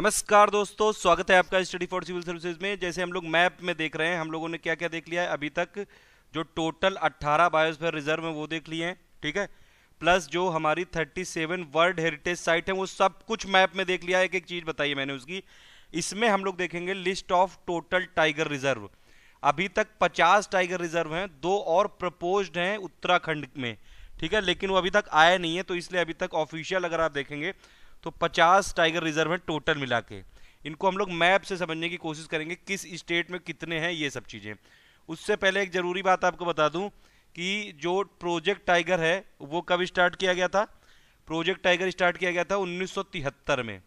नमस्कार दोस्तों स्वागत है आपका स्टडी फॉर सिविल सर्विसेज में जैसे हम लोग मैप में देख रहे हैं हम लोगों ने क्या क्या देख लिया है अभी तक जो टोटल 18 बायोस्फीयर रिजर्व है वो देख लिए हैं ठीक है प्लस जो हमारी 37 वर्ल्ड हेरिटेज साइट है वो सब कुछ मैप में देख लिया है एक एक चीज़ बताई मैंने उसकी इसमें हम लोग देखेंगे list of total tiger reserve अभी तक पचास टाइगर रिजर्व हैं दो और प्रपोज हैं उत्तराखंड में ठीक है लेकिन वो अभी तक आया नहीं है तो इसलिए अभी तक ऑफिशियल अगर आप देखेंगे तो 50 टाइगर रिजर्व हैं टोटल मिला के इनको हम लोग मैप से समझने की कोशिश करेंगे किस स्टेट में कितने हैं ये सब चीज़ें उससे पहले एक ज़रूरी बात आपको बता दूँ कि जो प्रोजेक्ट टाइगर है वो कब स्टार्ट किया गया था प्रोजेक्ट टाइगर स्टार्ट किया गया था उन्नीस में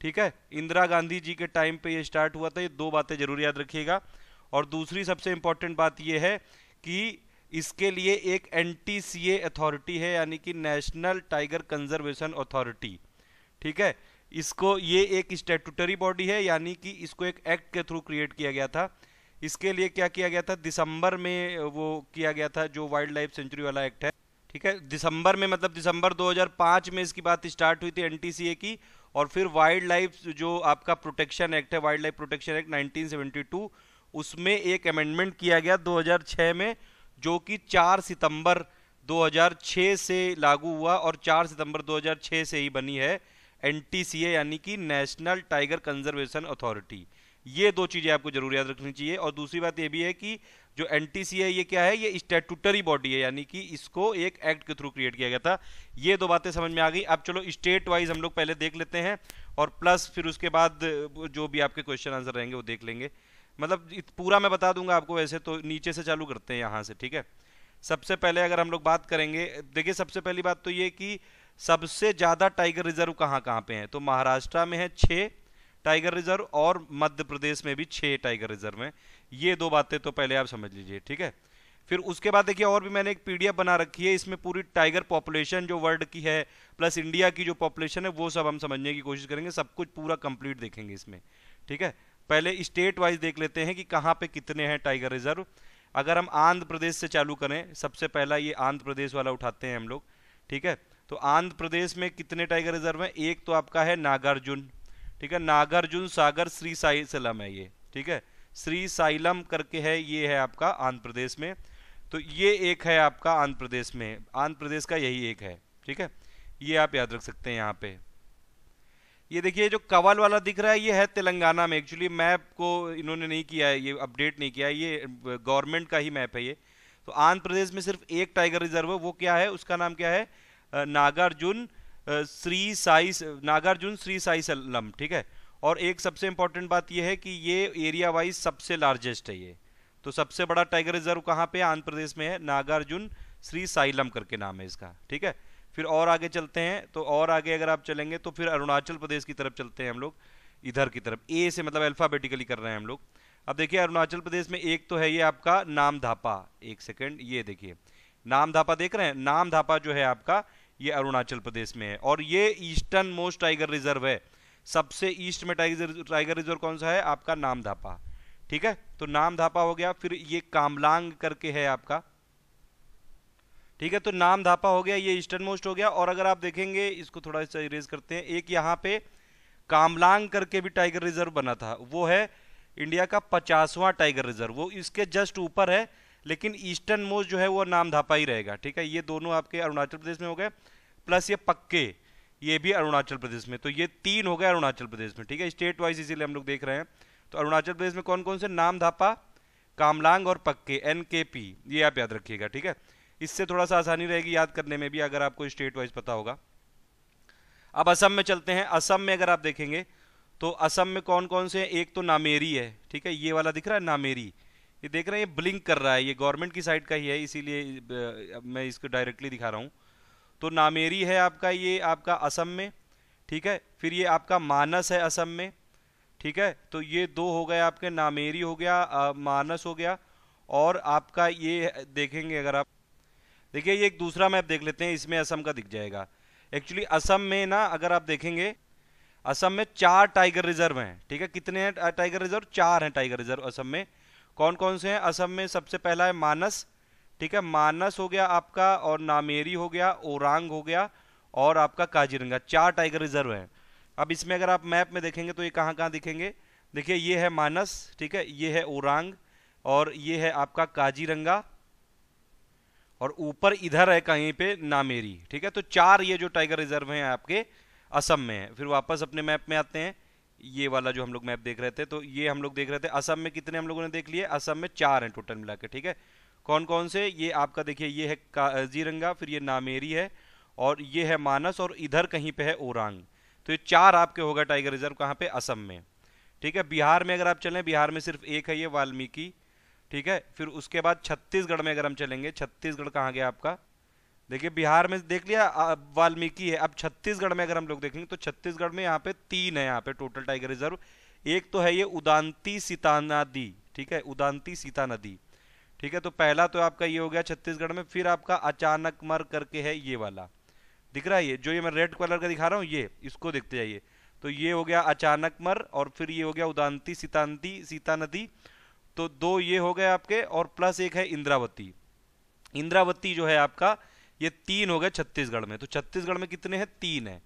ठीक है इंदिरा गांधी जी के टाइम पे ये स्टार्ट हुआ था ये दो बातें जरूर याद रखिएगा और दूसरी सबसे इम्पॉर्टेंट बात ये है कि इसके लिए एक एन अथॉरिटी है यानी कि नेशनल टाइगर कंजर्वेशन अथॉरिटी ठीक है इसको ये एक स्टेटूटरी बॉडी है यानी कि इसको एक एक्ट के थ्रू क्रिएट किया गया था इसके लिए क्या किया गया था दिसंबर में वो किया गया था जो वाइल्ड लाइफ सेंचुरी वाला एक्ट है ठीक है दिसंबर में मतलब दिसंबर 2005 में इसकी बात स्टार्ट हुई थी एनटीसीए की और फिर वाइल्ड लाइफ जो आपका प्रोटेक्शन एक्ट है वाइल्ड लाइफ प्रोटेक्शन एक्ट 1972 उसमें एक अमेंडमेंट किया गया 2006 में जो कि 4 सितंबर 2006 से लागू हुआ और 4 सितंबर 2006 से ही बनी है एन यानी कि नेशनल टाइगर कंजर्वेशन अथॉरिटी ये दो चीज़ें आपको जरूर याद रखनी चाहिए और दूसरी बात ये भी है कि जो एन ये क्या है ये स्टेटूटरी बॉडी है यानी कि इसको एक एक्ट के थ्रू क्रिएट किया गया था ये दो बातें समझ में आ गई अब चलो स्टेट वाइज हम लोग पहले देख लेते हैं और प्लस फिर उसके बाद जो भी आपके क्वेश्चन आंसर रहेंगे वो देख लेंगे मतलब पूरा मैं बता दूंगा आपको वैसे तो नीचे से चालू करते हैं यहाँ से ठीक है सबसे पहले अगर हम लोग बात करेंगे देखिए सबसे पहली बात तो ये कि सबसे ज़्यादा टाइगर रिजर्व कहाँ कहाँ पे हैं तो महाराष्ट्र में है छः टाइगर रिजर्व और मध्य प्रदेश में भी छह टाइगर रिजर्व हैं ये दो बातें तो पहले आप समझ लीजिए ठीक है फिर उसके बाद देखिए और भी मैंने एक पीडीएफ बना रखी है इसमें पूरी टाइगर पॉपुलेशन जो वर्ल्ड की है प्लस इंडिया की जो पॉपुलेशन है वो सब हम समझने की कोशिश करेंगे सब कुछ पूरा कंप्लीट देखेंगे इसमें ठीक है पहले स्टेट वाइज देख लेते हैं कि कहाँ पे कितने हैं टाइगर रिजर्व अगर हम आंध्र प्रदेश से चालू करें सबसे पहला ये आंध्र प्रदेश वाला उठाते हैं हम लोग ठीक है तो आंध्र प्रदेश में कितने टाइगर रिजर्व हैं एक तो आपका है नागार्जुन ठीक है नागार्जुन सागर श्री साइसलम है ये ठीक है श्री साइलम करके है ये है आपका आंध्र प्रदेश में तो ये एक है आपका आंध्र प्रदेश में आंध्र प्रदेश का यही एक है ठीक है ये आप याद रख सकते हैं यहाँ पे ये देखिए जो कवल वाला दिख रहा है ये है तेलंगाना में एक्चुअली मैप को इन्होंने नहीं किया है ये अपडेट नहीं किया है ये गवर्नमेंट का ही मैप है ये तो आंध्र प्रदेश में सिर्फ एक टाइगर रिजर्व है वो क्या है उसका नाम क्या है नागार्जुन श्री साई नागार्जुन श्री साई सलम ठीक है और एक सबसे इंपॉर्टेंट बात यह है कि ये एरिया वाइज सबसे लार्जेस्ट है ये तो सबसे बड़ा टाइगर रिजर्व कहाँ पे आंध्र प्रदेश में है नागार्जुन श्री साइलम करके नाम है इसका ठीक है फिर और आगे चलते हैं तो और आगे अगर आप चलेंगे तो फिर अरुणाचल प्रदेश की तरफ चलते हैं हम लोग इधर की तरफ ए से मतलब अल्फ़ाबेटिकली कर रहे हैं हम लोग अब देखिए अरुणाचल प्रदेश में एक तो है ये आपका नाम धापा एक सेकेंड ये देखिए नाम धापा देख रहे हैं नाम धापा जो है आपका ये अरुणाचल प्रदेश में है और ये ईस्टर्न मोस्ट टाइगर रिजर्व है सबसे ईस्ट में टाइगर टाइगर रिजर्व कौन सा है आपका नाम धापा ठीक है तो नाम धापा हो गया फिर ये कामलांग करके है आपका ठीक है तो नाम धापा हो गया ये ईस्टर्न मोस्ट हो गया और अगर आप देखेंगे इसको थोड़ा सा इरेज करते हैं एक यहाँ पे कामलांग करके भी टाइगर रिजर्व बना था वो है इंडिया का पचासवां टाइगर रिजर्व वो इसके जस्ट ऊपर है लेकिन ईस्टर्न मोस्ट जो है वो धापा ही रहेगा ठीक है ये दोनों आपके अरुणाचल प्रदेश में हो गए प्लस ये पक्के ये भी अरुणाचल प्रदेश में तो ये तीन हो गए अरुणाचल प्रदेश में ठीक है स्टेट वाइज इसीलिए हम लोग देख रहे हैं तो अरुणाचल प्रदेश में कौन कौन से नाम धापा कामलांग और पक्के एन ये आप याद रखिएगा ठीक है इससे थोड़ा सा आसानी रहेगी याद करने में भी अगर आपको स्टेट वाइज पता होगा अब असम में चलते हैं असम में अगर आप देखेंगे तो असम में कौन कौन से एक तो नामेरी है ठीक है ये वाला दिख रहा है नामेरी ये देख रहे हैं ये ब्लिंक कर रहा है ये गवर्नमेंट की साइड का ही है इसीलिए मैं इसको डायरेक्टली दिखा रहा हूँ तो नामेरी है आपका ये आपका असम में ठीक है फिर ये आपका मानस है असम में ठीक है तो ये दो हो गए आपके नामेरी हो गया आ, मानस हो गया और आपका ये देखेंगे अगर आप देखिए ये एक दूसरा मैप देख लेते हैं इसमें असम का दिख जाएगा एक्चुअली असम में ना अगर आप देखेंगे असम में चार टाइगर रिजर्व हैं ठीक है कितने हैं टाइगर रिजर्व चार हैं टाइगर रिजर्व असम में कौन कौन से हैं असम में सबसे पहला है मानस ठीक है मानस हो गया आपका और नामेरी हो गया ओरांग हो गया और आपका काजीरंगा चार टाइगर रिजर्व हैं अब इसमें अगर आप मैप में देखेंगे तो ये कहाँ कहाँ दिखेंगे देखिए ये है मानस ठीक है ये है ओरांग और ये है आपका काजीरंगा और ऊपर इधर है कहीं पे नामेरी ठीक है तो चार ये जो टाइगर रिजर्व हैं आपके असम में है फिर वापस अपने मैप में आते हैं ये वाला जो हम लोग मैप देख रहे थे तो ये हम लोग देख रहे थे असम में कितने हम लोगों ने देख लिए असम में चार हैं टोटल मिला के ठीक है कौन कौन से ये आपका देखिए ये है काजीरंगा फिर ये नामेरी है और ये है मानस और इधर कहीं पे है ओरांग तो ये चार आपके होगा टाइगर रिजर्व कहाँ पे असम में ठीक है बिहार में अगर आप चलें बिहार में सिर्फ एक है ये वाल्मीकि ठीक है फिर उसके बाद छत्तीसगढ़ में अगर हम चलेंगे छत्तीसगढ़ कहाँ गया आपका देखिए बिहार में देख लिया वाल्मीकि है अब छत्तीसगढ़ में अगर हम लोग देखेंगे तो छत्तीसगढ़ में यहाँ पे तीन है यहाँ पे टोटल टाइगर रिजर्व एक तो है ये उदांती सीता नदी ठीक है उदांती सीता नदी ठीक है तो पहला तो आपका ये हो गया छत्तीसगढ़ में फिर आपका अचानक मर करके है ये वाला दिख रहा है ये जो ये मैं रेड कलर का दिखा रहा हूँ ये इसको देखते जाइए तो ये हो गया अचानक मर और फिर ये हो गया उदांती सीतांती सीता नदी तो दो ये हो गए आपके और प्लस एक है इंद्रावती इंद्रावती जो है आपका ये तीन हो गए छत्तीसगढ़ में तो छत्तीसगढ़ में कितने हैं तीन है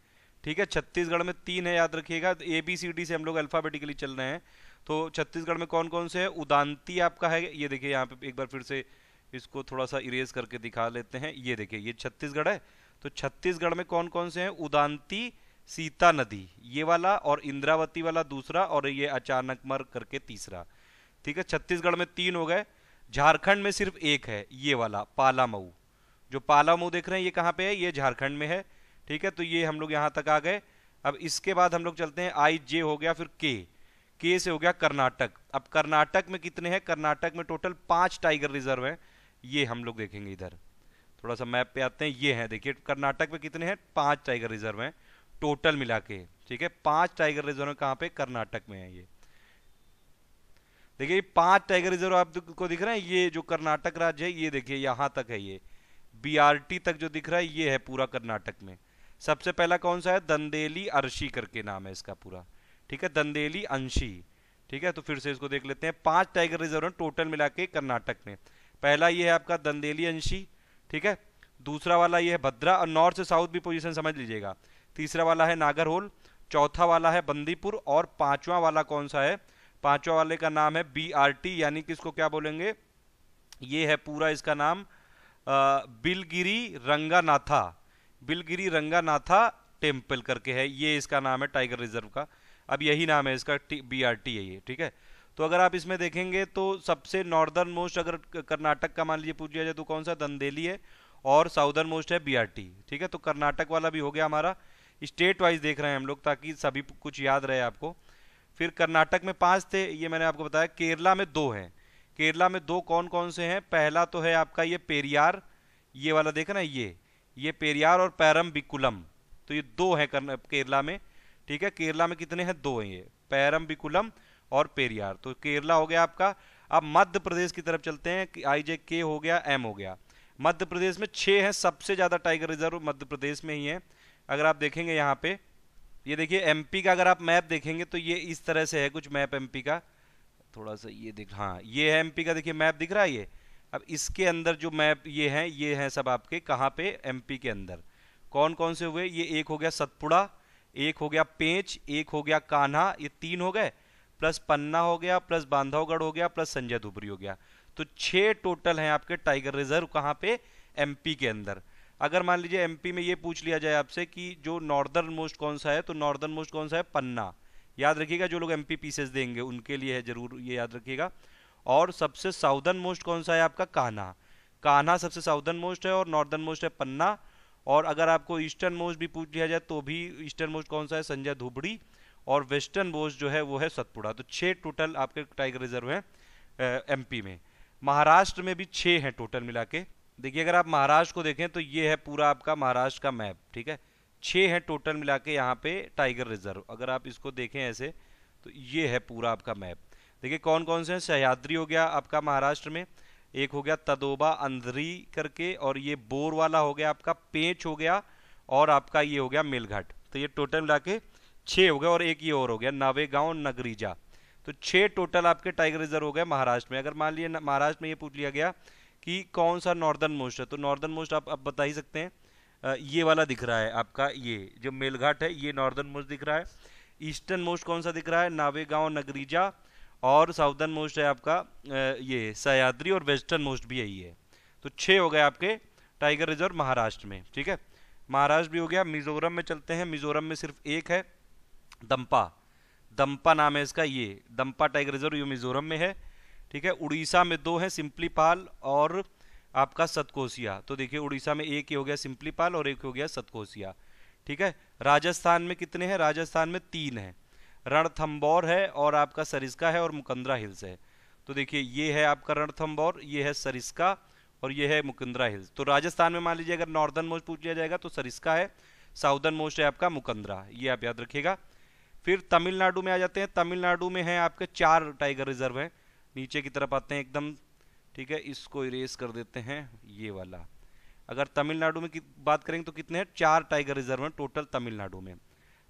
ठीक है छत्तीसगढ़ में तीन है याद रखिएगा ए बी सी डी से हम लोग अल्फाबेटिकली चल रहे हैं तो छत्तीसगढ़ में कौन कौन से है उदांती आपका है ये देखिए यहाँ पे एक बार फिर से इसको थोड़ा सा इरेज करके दिखा लेते हैं ये देखिए ये छत्तीसगढ़ है तो छत्तीसगढ़ में कौन कौन से हैं उदांती सीता नदी ये वाला और इंद्रावती वाला दूसरा और ये अचानक मर करके तीसरा ठीक है छत्तीसगढ़ में तीन हो गए झारखंड में सिर्फ एक है ये वाला पाला मऊ जो पाला मुंह देख रहे हैं ये कहाँ पे है ये झारखंड में है ठीक है तो ये हम लोग यहाँ तक आ गए अब इसके बाद हम लोग चलते हैं आई जे हो गया फिर के के से हो गया कर्नाटक अब कर्नाटक में कितने हैं कर्नाटक में टोटल पांच टाइगर रिजर्व हैं ये हम लोग देखेंगे इधर थोड़ा सा मैप पे आते हैं ये हैं देखिए कर्नाटक में कितने हैं पांच टाइगर रिजर्व हैं टोटल मिला के ठीक है पांच टाइगर रिजर्व कहाँ पे कर्नाटक में है ये देखिए पांच टाइगर रिजर्व आप को दिख रहे हैं ये जो कर्नाटक राज्य है ये देखिए यहाँ तक है ये बीआरटी तक जो दिख रहा है ये है पूरा कर्नाटक में सबसे पहला कौन सा है दंदेली अर्शी करके नाम है इसका पूरा ठीक है दंदेली अंशी ठीक है तो फिर से इसको देख लेते हैं पांच टाइगर रिजर्व हैं टोटल मिला के कर्नाटक में पहला ये है आपका दंदेली अंशी ठीक है दूसरा वाला ये है भद्रा और नॉर्थ से साउथ भी पोजीशन समझ लीजिएगा तीसरा वाला है नागरहोल चौथा वाला है बंदीपुर और पांचवा वाला कौन सा है पांचवा वाले का नाम है बी यानी कि इसको क्या बोलेंगे ये है पूरा इसका नाम बिलगिरी रंगानाथा बिलगिरी रंगानाथा टेम्पल करके है ये इसका नाम है टाइगर रिजर्व का अब यही नाम है इसका बी आर टी है ये ठीक है तो अगर आप इसमें देखेंगे तो सबसे नॉर्दर्न मोस्ट अगर कर्नाटक का मान लीजिए पूछ लिया जाए तो कौन सा दंदेली है और साउदर्न मोस्ट है बी आर टी ठीक है तो कर्नाटक वाला भी हो गया हमारा स्टेट वाइज देख रहे हैं हम लोग ताकि सभी कुछ याद रहे आपको फिर कर्नाटक में पाँच थे ये मैंने आपको बताया केरला में दो हैं केरला में दो कौन कौन से हैं पहला तो है आपका ये पेरियार ये वाला देखे ना ये ये पेरियार और पैरम्बिकुलम तो ये दो हैं केरला में ठीक है केरला में कितने हैं दो हैं ये पैरम्बिकुलम और पेरियार तो केरला हो गया आपका अब मध्य प्रदेश की तरफ चलते हैं आई जे के हो गया एम हो गया मध्य प्रदेश में छः हैं सबसे ज़्यादा टाइगर रिजर्व मध्य प्रदेश में ही है अगर आप देखेंगे यहाँ पे ये देखिए एमपी का अगर आप मैप देखेंगे तो ये इस तरह से है कुछ मैप एमपी का थोड़ा सा ये दिख हाँ ये है एमपी का देखिए मैप दिख रहा है ये अब इसके अंदर जो मैप ये हैं ये हैं सब आपके कहाँ पे एमपी के अंदर कौन कौन से हुए ये एक हो गया सतपुड़ा एक हो गया पेंच एक हो गया कान्हा ये तीन हो गए प्लस पन्ना हो गया प्लस बांधवगढ़ हो गया प्लस संजय धुबरी हो गया तो छः टोटल हैं आपके टाइगर रिजर्व कहाँ पे एमपी के अंदर अगर मान लीजिए एमपी में ये पूछ लिया जाए आपसे कि जो नॉर्दर्न मोस्ट कौन सा है तो नॉर्दर्न मोस्ट कौन सा है पन्ना याद रखिएगा जो लोग एम पी पीसेस देंगे उनके लिए है जरूर ये याद रखिएगा और सबसे साउदर्न मोस्ट कौन सा है आपका कान्हा कान्हा सबसे साउदर्न मोस्ट है और नॉर्दर्न मोस्ट है पन्ना और अगर आपको ईस्टर्न मोस्ट भी पूछ लिया जाए तो भी ईस्टर्न मोस्ट कौन सा है संजय धुबड़ी और वेस्टर्न मोस्ट जो है वो है सतपुड़ा तो छः टोटल आपके टाइगर रिजर्व हैं एम में महाराष्ट्र में भी छः हैं टोटल मिला के देखिए अगर आप महाराष्ट्र को देखें तो ये है पूरा आपका महाराष्ट्र का मैप ठीक है छः है टोटल मिला के यहाँ पे टाइगर रिजर्व अगर आप इसको देखें ऐसे तो ये है पूरा आपका मैप देखिए कौन कौन से हैं सहयाद्री हो गया आपका महाराष्ट्र में एक हो गया तदोबा अंधरी करके और ये बोर वाला हो गया आपका पेंच हो गया और आपका ये हो गया मेलघाट तो ये टोटल मिला के छः हो गया और एक ये और हो गया नावेगांव नगरीजा तो छः टोटल आपके टाइगर रिजर्व हो गए महाराष्ट्र में अगर मान लीजिए महाराष्ट्र में ये पूछ लिया गया कि कौन सा नॉर्दर्न मोस्ट है तो नॉर्दर्न मोस्ट आप अब बता ही सकते हैं ये वाला दिख रहा है आपका ये जो मेलघाट है ये नॉर्दर्न मोस्ट दिख रहा है ईस्टर्न मोस्ट कौन सा दिख रहा है नावेगांव नगरीजा और साउदर्न मोस्ट है आपका ये सयाद्री और वेस्टर्न मोस्ट भी यही है तो छः हो गए आपके टाइगर रिजर्व महाराष्ट्र में ठीक है महाराष्ट्र भी हो गया मिजोरम में चलते हैं मिजोरम में सिर्फ एक है दम्पा दम्पा नाम है इसका ये दम्पा टाइगर रिजर्व ये मिजोरम में है ठीक है उड़ीसा में दो हैं सिंपली पाल और आपका सतकोसिया तो देखिए उड़ीसा में एक ही हो गया सिंपलीपाल और एक हो गया सतकोसिया ठीक है राजस्थान में कितने हैं राजस्थान में तीन है रणथम्बौर है और आपका सरिस्का है और मुकंदरा हिल्स है तो देखिए ये है आपका रणथम्बौर ये है सरिस्का और ये है मुकंदरा हिल्स तो राजस्थान में मान लीजिए अगर नॉर्दर्न मोस्ट पूछ लिया जाएगा तो सरिस्का है साउदर्न मोस्ट है आपका मुकंदरा ये आप याद रखिएगा फिर तमिलनाडु में आ जाते हैं तमिलनाडु में है आपके चार टाइगर रिजर्व हैं नीचे की तरफ आते हैं एकदम ठीक है इसको इरेज कर देते हैं ये वाला अगर तमिलनाडु में बात करेंगे तो कितने हैं चार टाइगर रिजर्व हैं टोटल तमिलनाडु में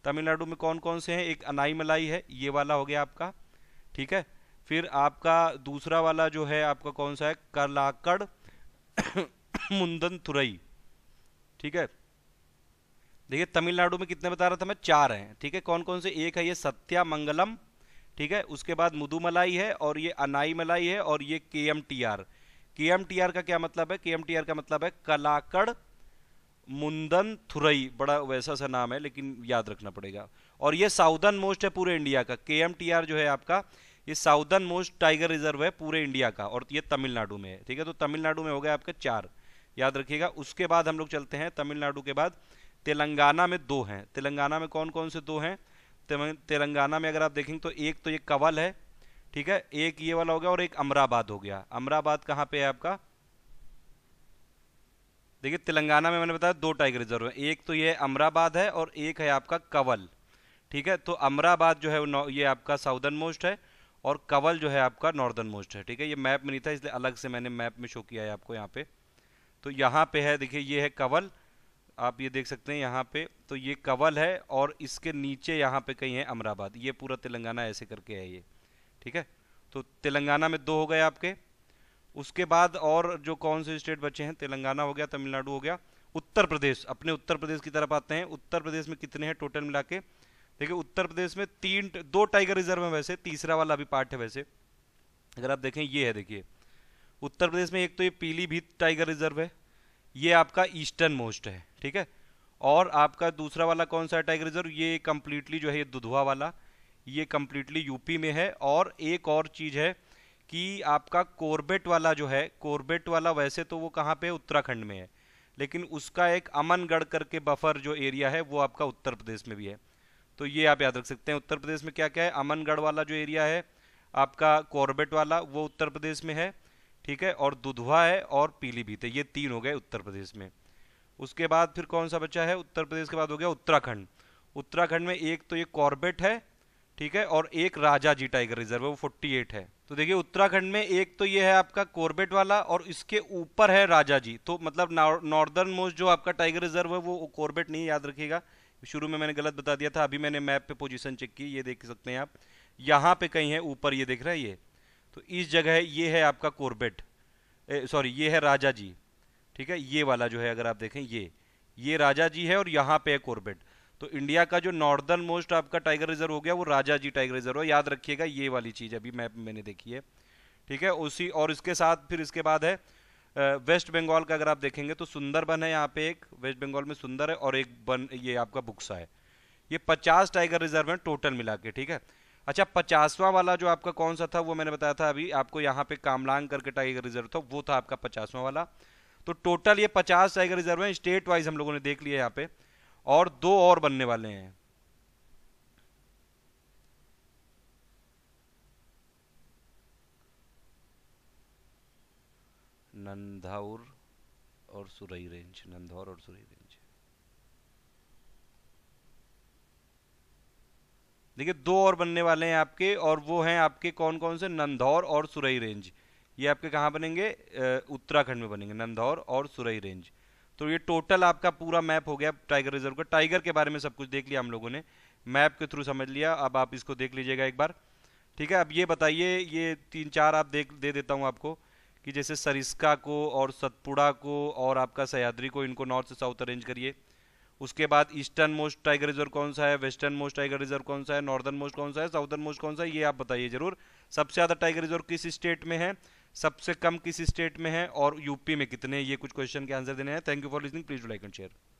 तमिलनाडु में कौन कौन से हैं एक अनाई मलाई है ये वाला हो गया आपका ठीक है फिर आपका दूसरा वाला जो है आपका कौन सा है कलाकड़ मुंदन थुरई ठीक है देखिए तमिलनाडु में कितने बता रहा था मैं चार हैं ठीक है कौन कौन से एक है ये सत्या मंगलम ठीक है उसके बाद मुदुमलाई है और ये अनाई मलाई है और ये K M T R K M T R का क्या मतलब है के एम टी आर का मतलब है कलाकड़ मुंदन थुरई बड़ा वैसा सा नाम है लेकिन याद रखना पड़ेगा और ये साउदर्न मोस्ट है पूरे इंडिया का के एम टी आर जो है आपका ये साउदर्न मोस्ट टाइगर रिजर्व है पूरे इंडिया का और ये तमिलनाडु में है ठीक है तो तमिलनाडु में हो गया आपका चार याद रखिएगा उसके बाद हम लोग चलते हैं तमिलनाडु के बाद तेलंगाना में दो हैं तेलंगाना में कौन कौन से दो हैं तेलंगाना में अगर आप देखेंगे तो एक तो ये कवल है ठीक है एक ये वाला हो गया और एक अमराबाद हो गया अमराबाद कहाँ पे है आपका देखिए तेलंगाना में मैंने बताया दो टाइगर रिजर्व है एक तो ये अमराबाद है और एक है आपका कवल ठीक है तो अमराबाद जो है ये आपका साउदर्न मोस्ट है और कवल जो है आपका नॉर्दर्न मोस्ट है ठीक है ये मैप में नहीं था इसलिए अलग से मैंने मैप में शो किया है आपको यहाँ पे तो यहाँ पे है देखिए ये है कवल आप ये देख सकते हैं यहाँ पे तो ये कवल है और इसके नीचे यहाँ पे कहीं है अमराबाद ये पूरा तेलंगाना ऐसे करके है ये ठीक है तो तेलंगाना में दो हो गए आपके उसके बाद और जो कौन से स्टेट बचे हैं तेलंगाना हो गया तमिलनाडु हो गया उत्तर प्रदेश अपने उत्तर प्रदेश की तरफ आते हैं उत्तर प्रदेश में कितने हैं टोटल मिला के देखिए उत्तर प्रदेश में तीन दो टाइगर रिजर्व है वैसे तीसरा वाला अभी पार्ट है वैसे अगर आप देखें ये है देखिए उत्तर प्रदेश में एक तो ये पीलीभीत टाइगर रिजर्व है ये आपका ईस्टर्न मोस्ट है ठीक है और आपका दूसरा वाला कौन सा टाइगर रिजर्व ये कम्प्लीटली जो है ये दुधवा वाला ये कम्प्लीटली यूपी में है और एक और चीज़ है कि आपका कोरबेट वाला जो है कोरबेट वाला वैसे तो वो कहाँ पे उत्तराखंड में है लेकिन उसका एक अमनगढ़ करके बफर जो एरिया है वो आपका उत्तर प्रदेश में भी है तो ये आप याद रख सकते हैं उत्तर प्रदेश में क्या क्या है अमनगढ़ वाला जो एरिया है आपका कोरबेट वाला वो उत्तर प्रदेश में है ठीक है और दुधवा है और पीलीभीत है ये तीन हो गए उत्तर प्रदेश में उसके बाद फिर कौन सा बचा है उत्तर प्रदेश के बाद हो गया उत्तराखंड उत्तराखंड में एक तो ये कॉर्बेट है ठीक है और एक राजा जी टाइगर रिजर्व है वो 48 है तो देखिए उत्तराखंड में एक तो ये है आपका कॉर्बेट वाला और इसके ऊपर है राजा जी तो मतलब नॉर्दर्न मोस्ट जो आपका टाइगर रिजर्व है वो कॉर्बेट नहीं याद रखिएगा शुरू में मैंने गलत बता दिया था अभी मैंने मैप पे पोजीशन चेक की ये देख सकते हैं आप यहाँ पे कहीं है ऊपर ये देख रहा है ये तो इस जगह ये है आपका कोरबेट सॉरी ये है राजा जी ठीक है ये वाला जो है अगर आप देखें ये ये राजा जी है और यहाँ पे है कोरबेट तो इंडिया का जो नॉर्दर्न मोस्ट आपका टाइगर रिजर्व हो गया वो राजा जी टाइगर रिजर्व है याद रखिएगा ये वाली चीज़ अभी मैप मैंने देखी है ठीक है उसी और इसके साथ फिर इसके बाद है वेस्ट बंगाल का अगर आप देखेंगे तो सुंदरबन है यहाँ पे एक वेस्ट बंगाल में सुंदर है और एक बन ये आपका बुक्सा है ये पचास टाइगर रिजर्व है टोटल मिला के ठीक है अच्छा पचासवा वाला जो आपका कौन सा था वो मैंने बताया था अभी आपको यहाँ पे कामलांग करके टाइगर रिजर्व था वो था आपका पचासवा वाला तो टोटल ये पचास टाइगर रिजर्व है स्टेट वाइज हम लोगों ने देख लिया यहाँ पे और दो और बनने वाले हैं नंदौर और सुरई रेंज नंदौर और सुरई रेंज देखिए दो और बनने वाले हैं आपके और वो हैं आपके कौन कौन से नंदौर और सुरई रेंज ये आपके कहाँ बनेंगे उत्तराखंड में बनेंगे नंदौर और सुरई रेंज तो ये टोटल आपका पूरा मैप हो गया टाइगर रिजर्व का टाइगर के बारे में सब कुछ देख लिया हम लोगों ने मैप के थ्रू समझ लिया अब आप इसको देख लीजिएगा एक बार ठीक है अब ये बताइए ये तीन चार आप देख दे देता हूँ आपको कि जैसे सरिस्का को और सतपुड़ा को और आपका सयाद्री को इनको नॉर्थ से साउथ अरेंज करिए उसके बाद ईस्टर्न मोस्ट टाइगर रिजर्व कौन सा है वेस्टर्न मोस्ट टाइगर रिजर्व कौन सा है नॉर्दर्न मोस्ट कौन सा है साउदर्न मोस्ट कौन सा है ये आप बताइए जरूर सबसे ज़्यादा टाइगर रिजर्व किस स्टेट में है सबसे कम किस स्टेट में है और यूपी में कितने ये कुछ क्वेश्चन के आंसर देने हैं thank you for listening please like and share